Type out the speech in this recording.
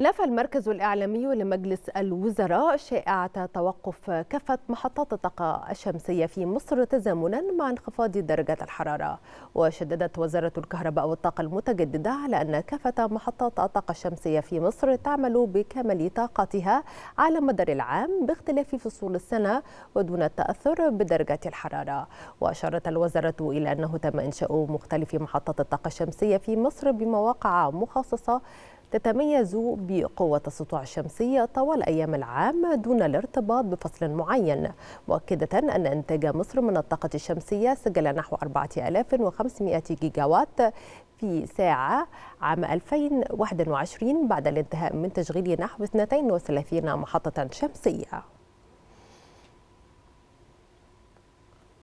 نفى المركز الإعلامي لمجلس الوزراء شائعة توقف كافة محطات الطاقة الشمسية في مصر تزامنا مع انخفاض درجات الحرارة وشددت وزارة الكهرباء والطاقة المتجددة على أن كافة محطات الطاقة الشمسية في مصر تعمل بكامل طاقتها على مدار العام باختلاف فصول السنة ودون التأثر بدرجات الحرارة وأشارت الوزارة إلى أنه تم إنشاء مختلف محطات الطاقة الشمسية في مصر بمواقع مخصصة تتميز بقوة السطوع الشمسية طوال أيام العام دون الارتباط بفصل معين مؤكدة أن إنتاج مصر من الطاقة الشمسية سجل نحو 4500 جيجاوات في ساعة عام 2021 بعد الانتهاء من تشغيل نحو 32 محطة شمسية